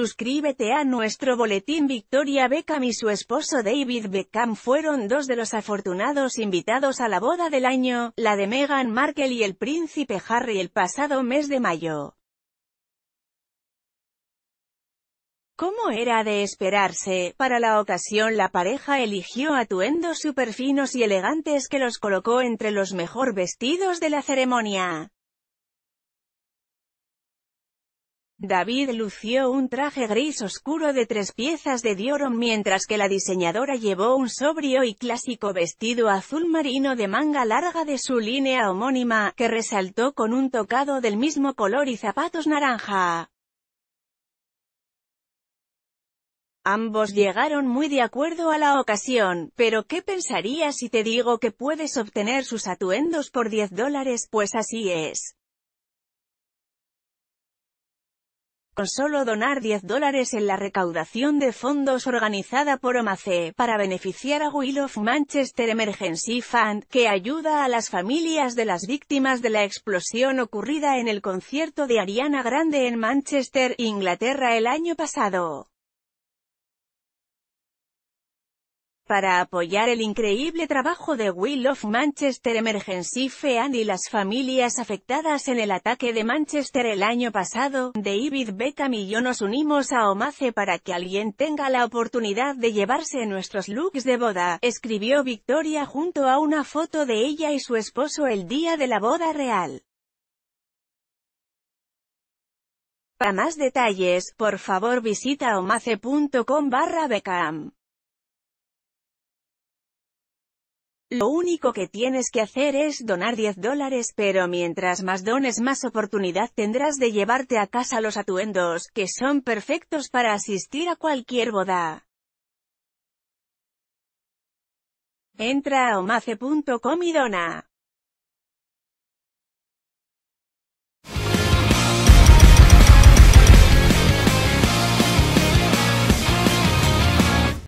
Suscríbete a nuestro boletín Victoria Beckham y su esposo David Beckham fueron dos de los afortunados invitados a la boda del año, la de Meghan Markle y el príncipe Harry el pasado mes de mayo. ¿Cómo era de esperarse, para la ocasión la pareja eligió atuendos superfinos y elegantes que los colocó entre los mejor vestidos de la ceremonia. David lució un traje gris oscuro de tres piezas de Dior, mientras que la diseñadora llevó un sobrio y clásico vestido azul marino de manga larga de su línea homónima, que resaltó con un tocado del mismo color y zapatos naranja. Ambos llegaron muy de acuerdo a la ocasión, pero ¿qué pensarías si te digo que puedes obtener sus atuendos por 10 dólares? Pues así es. solo donar 10 dólares en la recaudación de fondos organizada por OMACE, para beneficiar a Will of Manchester Emergency Fund, que ayuda a las familias de las víctimas de la explosión ocurrida en el concierto de Ariana Grande en Manchester, Inglaterra el año pasado. para apoyar el increíble trabajo de Will of Manchester Emergency Fund y las familias afectadas en el ataque de Manchester el año pasado, David Beckham y yo nos unimos a Omace para que alguien tenga la oportunidad de llevarse nuestros looks de boda, escribió Victoria junto a una foto de ella y su esposo el día de la boda real. Para más detalles, por favor visita omace.com barra Beckham. Lo único que tienes que hacer es donar 10 dólares, pero mientras más dones más oportunidad tendrás de llevarte a casa los atuendos, que son perfectos para asistir a cualquier boda. Entra a omace.com y dona.